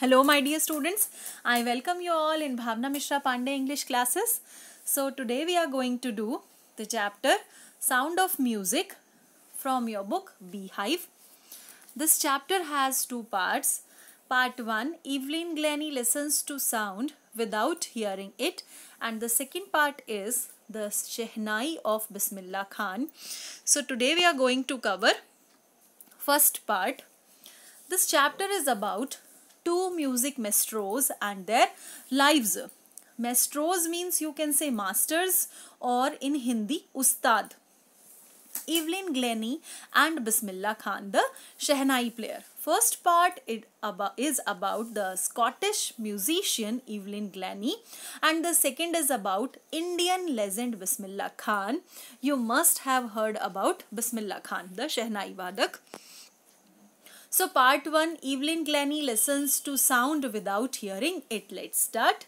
Hello my dear students, I welcome you all in Bhavna Mishra Pandey English classes. So today we are going to do the chapter Sound of Music from your book Beehive. This chapter has two parts. Part 1 Evelyn Glennie listens to sound without hearing it and the second part is the Shehnai of Bismillah Khan. So today we are going to cover first part. This chapter is about two music maestros and their lives. Maestros means you can say masters or in Hindi, ustad. Evelyn Glennie and Bismillah Khan, the Shehnai player. First part is about the Scottish musician Evelyn Glennie and the second is about Indian legend Bismillah Khan. You must have heard about Bismillah Khan, the Shehnai Vadak. So part 1 Evelyn Glennie listens to sound without hearing it. Let's start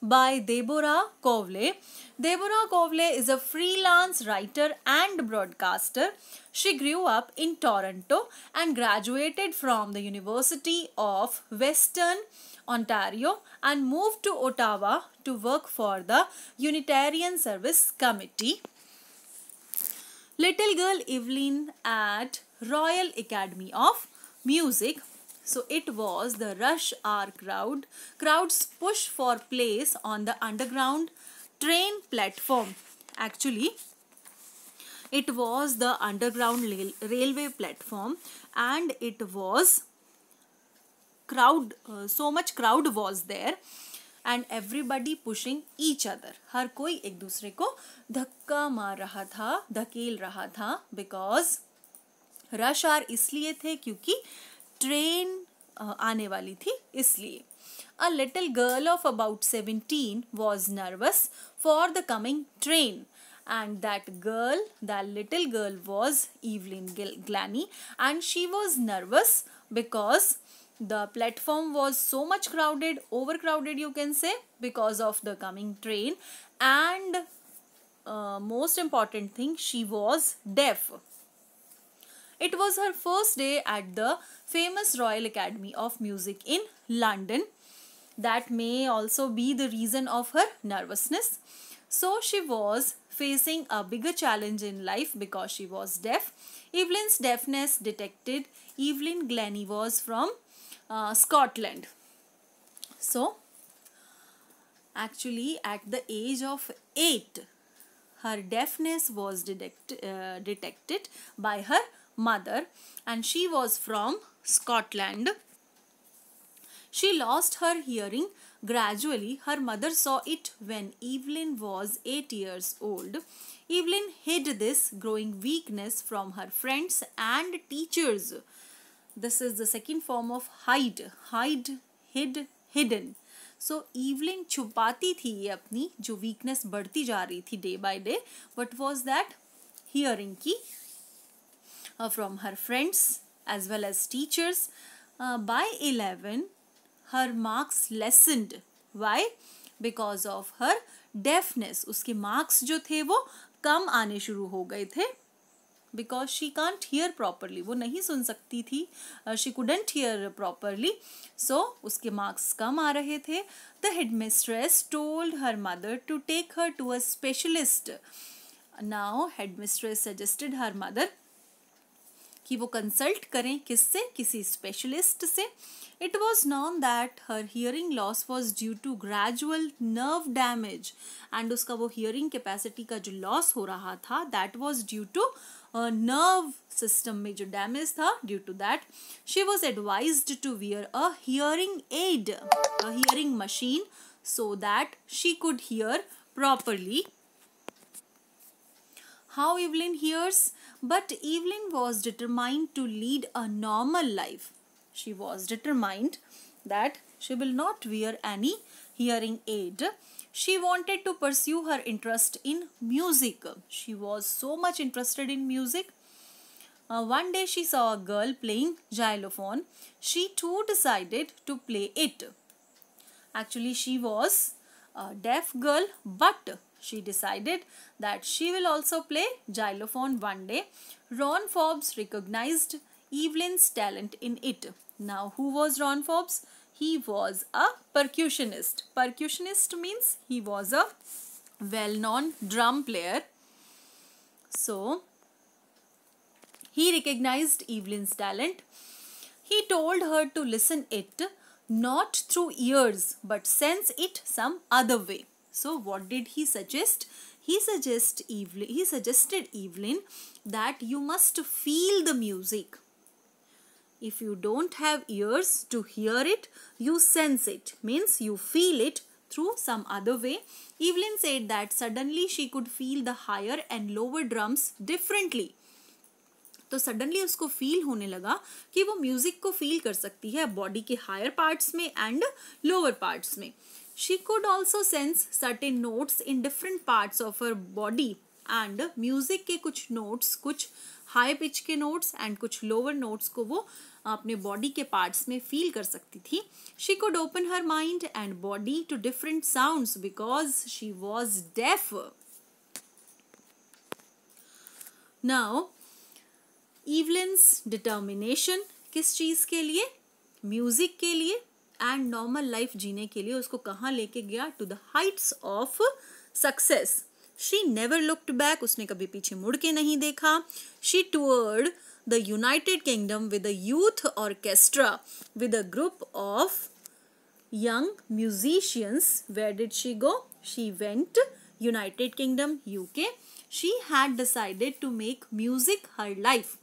by Deborah Kovle. Deborah Kovle is a freelance writer and broadcaster. She grew up in Toronto and graduated from the University of Western Ontario and moved to Ottawa to work for the Unitarian Service Committee. Little girl Evelyn at Royal Academy of music so it was the rush hour crowd crowds push for place on the underground train platform actually it was the underground railway platform and it was crowd uh, so much crowd was there and everybody pushing each other. हर कोई एक दूसरे को धक्का मार रहा था धकेल रहा था because रश आर इसलिए थे क्योंकि ट्रेन आने वाली थी इसलिए a little girl of about seventeen was nervous for the coming train and that girl that little girl was Evelyn Glennie and she was nervous because the platform was so much crowded over crowded you can say because of the coming train and most important thing she was deaf It was her first day at the famous Royal Academy of Music in London. That may also be the reason of her nervousness. So she was facing a bigger challenge in life because she was deaf. Evelyn's deafness detected. Evelyn Glennie was from uh, Scotland. So, actually at the age of 8, her deafness was detect, uh, detected by her mother and she was from Scotland. She lost her hearing gradually. Her mother saw it when Evelyn was 8 years old. Evelyn hid this growing weakness from her friends and teachers. This is the second form of hide. Hide, hid, hidden. So Evelyn chupati thi apni jo weakness weakness ja rahi thi day by day. Day was that hearing ki? Uh, from her friends as well as teachers. Uh, by 11, her marks lessened. Why? Because of her deafness. उसके marks जो थे वो कम आने शुरू हो गए थे because she can't hear properly वो नहीं सुन सकती थी she couldn't hear properly so उसके मार्क्स कम आ रहे थे the head mistress told her mother to take her to a specialist now head mistress suggested her mother कि वो कंसल्ट करें किससे किसी स्पेशलिस्ट से it was known that her hearing loss was due to gradual nerve damage and उसका वो hearing capacity का जो लॉस हो रहा था that was due to nerve system में जो डैमेज था due to that she was advise to wear a hearing aid a hearing machine so that she could hear properly how Evelyn hears, but Evelyn was determined to lead a normal life. She was determined that she will not wear any hearing aid. She wanted to pursue her interest in music. She was so much interested in music. Uh, one day she saw a girl playing xylophone. She too decided to play it. Actually, she was a deaf girl, but she decided that she will also play xylophone one day. Ron Forbes recognized Evelyn's talent in it. Now, who was Ron Forbes? He was a percussionist. Percussionist means he was a well-known drum player. So, he recognized Evelyn's talent. He told her to listen it not through ears but sense it some other way. So what did he suggest? He suggest Evelyn, he suggested Evelyn that you must feel the music. If you don't have ears to hear it, you sense it. Means you feel it through some other way. Evelyn said that suddenly she could feel the higher and lower drums differently. तो suddenly उसको feel होने लगा कि वो music को feel कर सकती है बॉडी के हायर पार्ट्स में एंड लोअर पार्ट्स में She could also sense certain notes in different parts of her body and music के कुछ नोट्स कुछ हाई पिच के नोट्स एंड कुछ लोअर नोट्स को वो अपने बॉडी के पार्ट्स में फील कर सकती थी she could open her mind and body to different sounds because she was deaf now Evelyn's determination किस चीज़ के लिए म्यूज़िक के लिए एंड नॉर्मल लाइफ जीने के लिए उसको कहाँ लेके गया to the heights of success she never looked back उसने कभी पीछे मुड़ के नहीं देखा she toured the United Kingdom with a youth orchestra with a group of young musicians where did she go she went United Kingdom U K she had decided to make music her life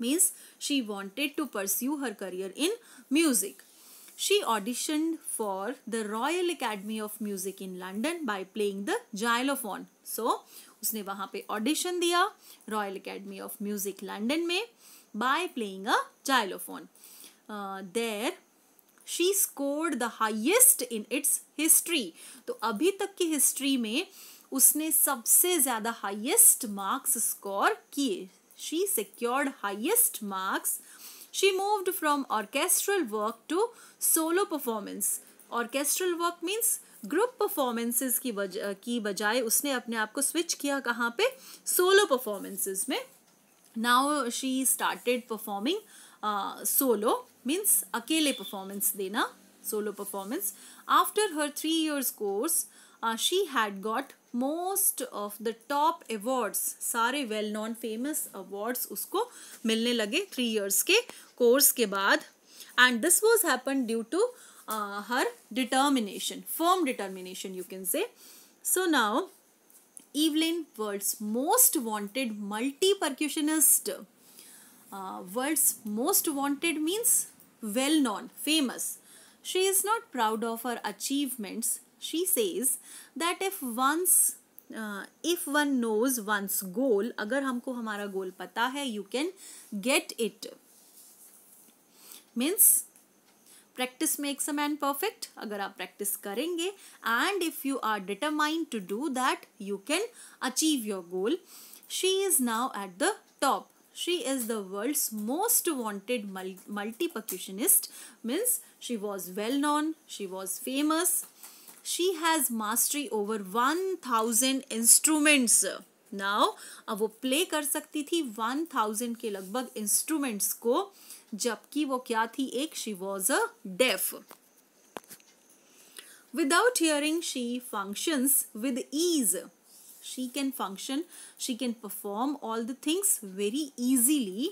means she wanted to pursue her career in music she auditioned for the Royal Academy of Music in London by playing the xylophone. So, उसने वहाँ पे audition दिया royal academy of music London में by playing a xylophone. Uh, there she scored the highest in its history. तो अभी तक की history में उसने सबसे ज़्यादा हाईएस्ट मार्क्स स्कोर किए she secured highest marks she moved from orchestral work to solo performance. Orchestral work means group performances की बजा की बजाय उसने अपने आप को स्विच किया कहाँ पे सोलो परफॉर्मेंसेज में now she started performing solo means अकेले परफॉर्मेंस देना solo performance after her three years course she had got most of the top awards सारे वेल नॉन फेमस अवार्ड्स उसको मिलने लगे थ्री इयर्स के कोर्स के बाद and this was happen due to her determination firm determination you can say so now Evelyn world's most wanted multi percussionist world's most wanted means well known famous she is not proud of her achievements she says that if once if one knows once goal अगर हमको हमारा goal पता है you can get it means practice makes a man perfect अगर आप practice करेंगे and if you are determined to do that you can achieve your goal she is now at the top she is the world's most wanted multi multipercussionist means she was well known she was famous she has mastery over 1000 instruments now अब वो play कर सकती थी 1000 के लगभग instruments को जबकि वो क्या थी एक she was a deaf without hearing she functions with ease she can function she can perform all the things very easily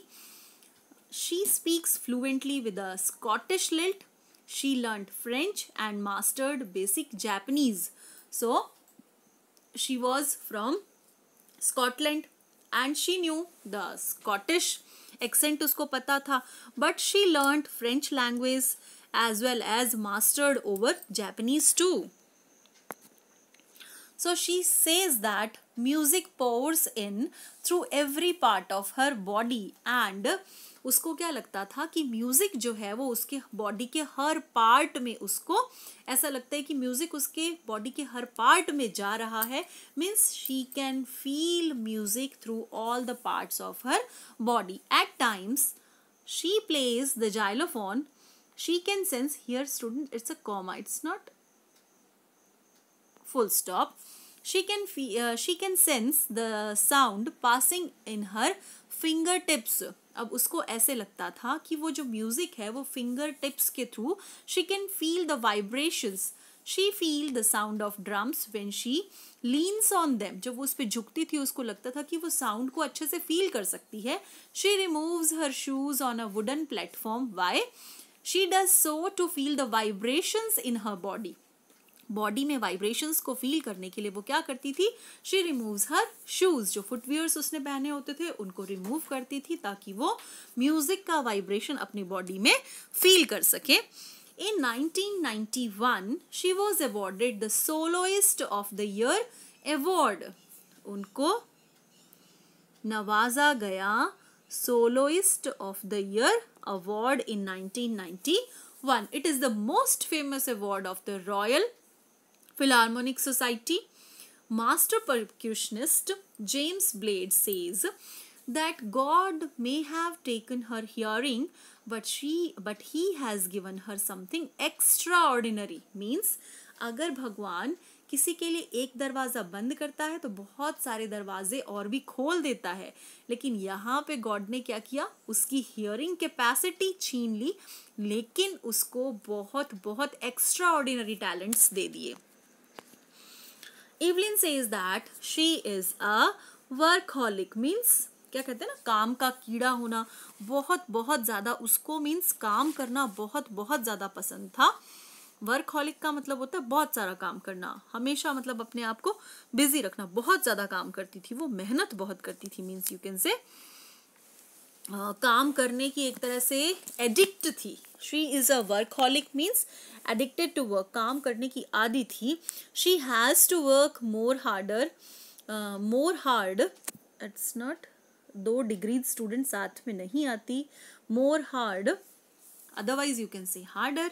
she speaks fluently with a scottish lilt she learned French and mastered basic Japanese. So, she was from Scotland and she knew the Scottish accent usko pata tha. But she learned French language as well as mastered over Japanese too. So she says that music pours in through every part of her body and उसको क्या लगता था कि music जो है वो उसके body के हर पार्ट में उसको ऐसा लगता है कि म्यूजिक उसके बॉडी के हर पार्ट में जा रहा है means she can feel music through all the parts of her body at times she plays the xylophone she can sense here student it's a comma it's not full stop she can feel uh, she can sense the sound passing in her fingertips अब उसको ऐसे लगता था कि वो जो music है वो फिंगर टिप्स के through she can feel the vibrations she feel the sound of drums when she leans on them जब वो उस पर झुकती थी उसको लगता था कि वो साउंड को अच्छे से फील कर सकती है she removes her shoes on a wooden platform why she does so to feel the vibrations in her body body में वाइब्रेशंस को फील करने के लिए वो क्या करती थी शी रिमूव्स हर शूज़ जो फुटवेयर उसने पहने होते थे उनको रिमूव करती थी ताकि वो म्यूज़िक का वाइब्रेशन अपनी बॉडी में फील कर सके in 1991, she was awarded the soloist of the year award उनको नवाजा गया of the year Year in in 1991. It is the most famous award of the royal Philharmonic Society. Master percussionist James Blade says that God may have taken her hearing, but she but he has given her something extraordinary. Means अगर भगवान किसी के लिए एक दरवाज़ा बंद करता है तो बहुत सारे दरवाजे और भी खोल देता है लेकिन यहाँ पे गॉड ने क्या किया उसकी हियरिंग कैपेसिटी छीन ली लेकिन उसको बहुत बहुत एक्स्ट्रा ऑर्डिनरी टैलेंट्स दे दिए Evelyn says that she is a workaholic means क्या कहते हैं ना काम का कीड़ा होना बहुत बहुत ज़्यादा उसको मीन्स काम करना बहुत बहुत ज़्यादा पसंद था वर्कहॉलिक का मतलब होता है बहुत सारा काम करना हमेशा मतलब अपने आप को बिजी रखना बहुत ज़्यादा काम करती थी वो मेहनत बहुत करती थी मीन्स यू कैन से आ, काम करने की एक तरह से एडिक्ट थी she is a workaholic means addicted to work काम करने की आदि थी she has to work more harder more hard it's not two degree student साथ में नहीं आती more hard otherwise you can say harder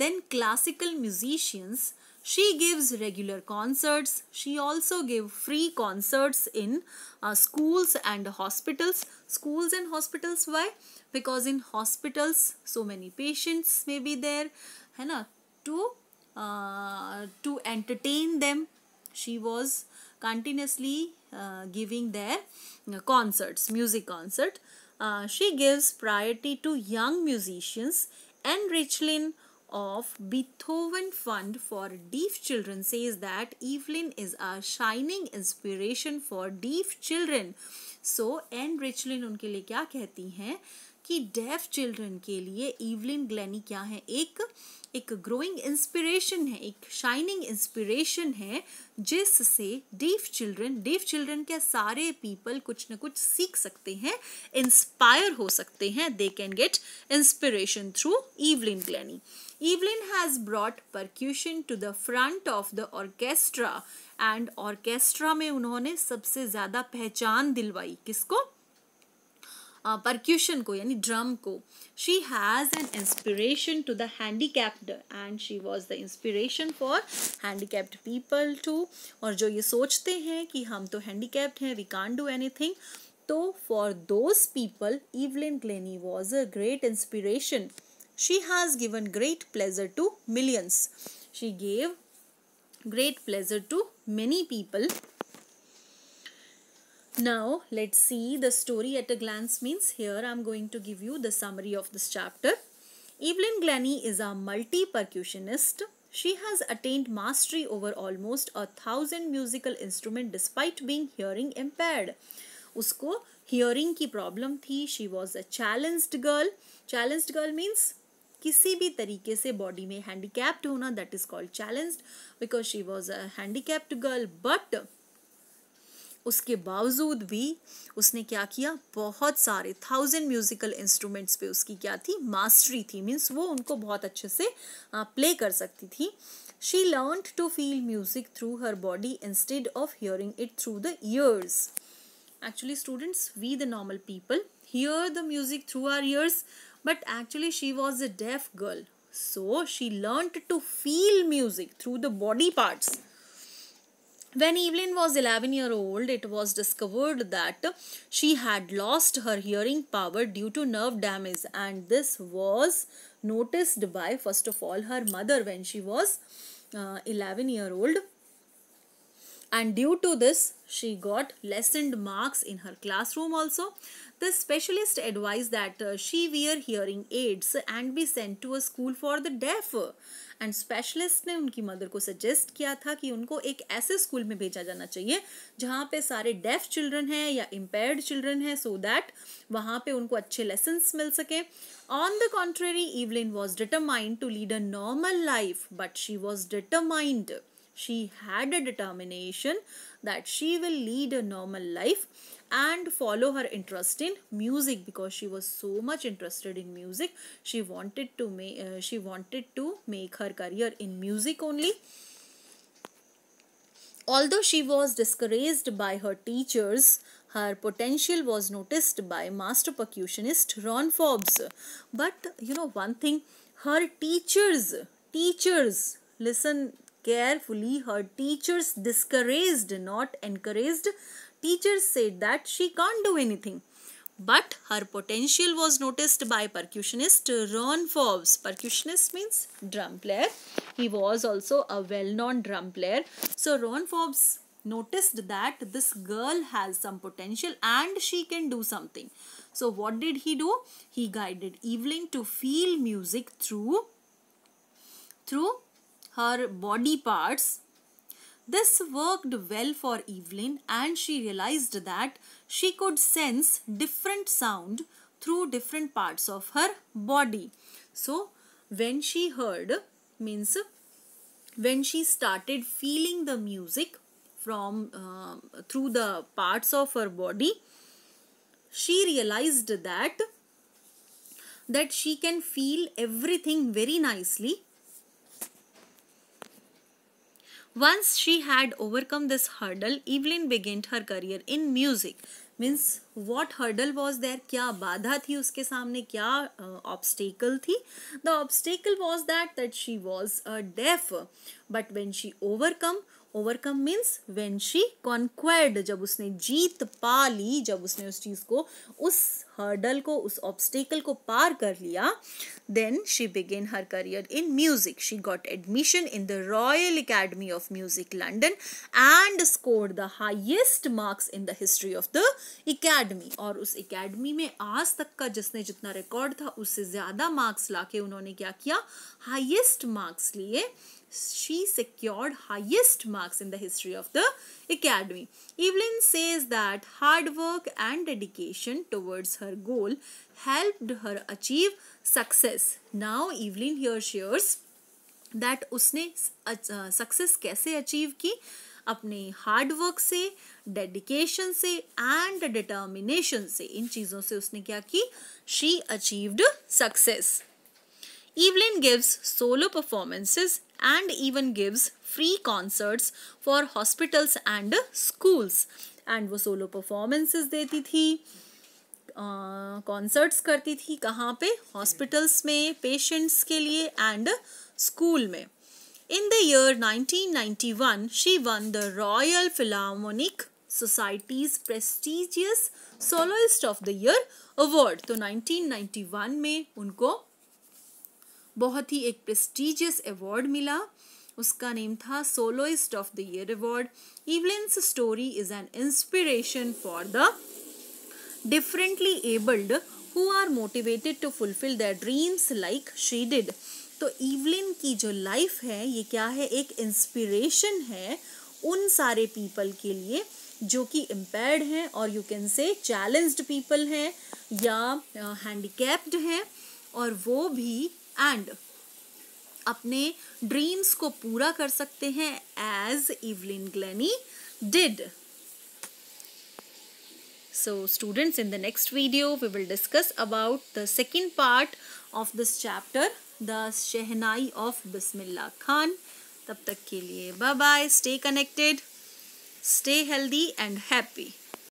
than classical musicians She gives regular concerts. She also gave free concerts in uh, schools and hospitals. Schools and hospitals, why? Because in hospitals, so many patients may be there. Hai na? To, uh, to entertain them, she was continuously uh, giving their uh, concerts, music concert. Uh, she gives priority to young musicians and Richlin of Beethoven Fund for Deaf Children says that Evelyn is a shining inspiration for deaf children. So and रिचलिन उनके लिए क्या कहती हैं कि def children के लिए Evelyn ग्लैनी क्या है एक एक ग्रोइंग इंस्पिरेशन है एक शाइनिंग इंस्पिरेशन है जिससे deaf चिल्ड्रन डेफ children के सारे पीपल कुछ ना कुछ सीख सकते हैं इंस्पायर हो सकते हैं they can get inspiration through Evelyn Glennie Evelyn has brought percussion to the front of the orchestra and orchestra में उन्होंने सबसे ज़्यादा पहचान दिलवाई किसको परक्यूशन को यानी ड्रम को she has an inspiration to the handicapped and she was the inspiration for handicapped people too और जो ये सोचते हैं कि हम तो हैंडीकैप्ड हैं we can do anything तो for those people Evelyn Glennie was a great inspiration she has given great pleasure to millions she gave great pleasure to many people now let's see the story at a glance means here i'm going to give you the summary of this chapter evelyn glennie is a multi percussionist she has attained mastery over almost a thousand musical instrument despite being hearing impaired उसको hearing की problem थी She was a challenged girl. Challenged girl means किसी भी तरीके से body में handicapped होना that is called challenge because she was a handicapped girl but उसके बावजूद भी उसने क्या किया बहुत सारे थाउजेंड म्यूजिकल इंस्ट्रूमेंट्स पे उसकी क्या थी मास्टरी थी मीन्स वो उनको बहुत अच्छे से प्ले कर सकती थी she learn to feel music through her body instead of hearing it through the ears actually students we the normal people hear the music through our ears but actually she was a deaf girl so she learned to feel music through the body parts when Evelyn was 11 year old, it was discovered that she had lost her hearing power due to nerve damage and this was noticed by first of all her mother when she was uh, 11 year old and due to this she got lessened marks in her classroom also The specialist advised that uh, she wear hearing aids and be sent to a school for the deaf. And specialist ने उनकी mother को suggest किया था कि उनको एक ऐसे school में भेजा जाना चाहिए जहाँ पे सारे डेफ चिल्ड्रन हैं या इम्पेयर्ड चिल्ड्रन हैं सो दैट वहाँ पे उनको अच्छे लेसन्स मिल सके on the contrary Evelyn was determined to lead a normal life but she was determined she had a determination that she will lead a normal life and follow her interest in music because she was so much interested in music she wanted to make uh, she wanted to make her career in music only although she was discouraged by her teachers her potential was noticed by master percussionist ron forbes but you know one thing her teachers teachers listen carefully, her teachers discouraged, not encouraged. Teachers said that she can't do anything. But her potential was noticed by percussionist Ron Forbes. Percussionist means drum player. He was also a well-known drum player. So Ron Forbes noticed that this girl has some potential and she can do something. So what did he do? He guided Evelyn to feel music through through her body parts. This worked well for Evelyn and she realized that she could sense different sound through different parts of her body. So, when she heard, means when she started feeling the music from uh, through the parts of her body, she realized that that she can feel everything very nicely Once she had overcome this hurdle, Evelyn began her career in music. Means what hurdle was there क्या बाधा थी उसके सामने क्या obstacle uh, थी the obstacle was that that she was a deaf but when she overcome overcome means when she conquered जब उसने जीत पा ली जब उसने उस चीज़ को उस हर्डल को उस ऑब्स्टेकल को पार कर लिया then she began her career in music she got admission in the royal academy of music London and score the highest marks in the history of the academy academy और उस academy में आज तक का जिसने जितना रिकॉर्ड था उससे ज्यादा मार्क्स लाके उन्होंने क्या किया हाईएस्ट मार्क्स लिए she secured highest marks in the history of the academy Evelyn says that hard work and dedication towards her goal helped her achieve success now Evelyn here shares that उसने success कैसे achieve की अपने hard work से dedication से and determination से इन चीजों से उसने क्या की she achieved success Evelyn gives solo performances and even gives free concerts for hospitals and schools and वो सोलो परफॉर्मेंसेस देती थी कॉन्सर्ट्स uh, करती थी कहाँ पे हॉस्पिटल्स में पेशेंट्स के लिए एंड स्कूल में In the year 1991, she won the Royal Philharmonic Society's prestigious Soloist of the Year award. तो 1991 में उनको बहुत ही एक प्रेस्टिजियस अवार्ड मिला उसका नेम था soloist of the year award Evelyn's story is an inspiration for the differently abled who are motivated to fulfil their dreams like she did तो Evelyn की जो लाइफ है ये क्या है एक इंस्पिरेशन है उन सारे पीपल के लिए जो कि इम्पेयर्ड हैं और you can say challenged people हैं या हैंडीकैप्ड हैं और वो भी एंड अपने ड्रीम्स को पूरा कर सकते हैं as Evelyn Glennie did so students in the next video we will discuss about the second part of this chapter the shehnai of Bismillah Khan तब तक के लिए bye bye stay connected stay healthy and happy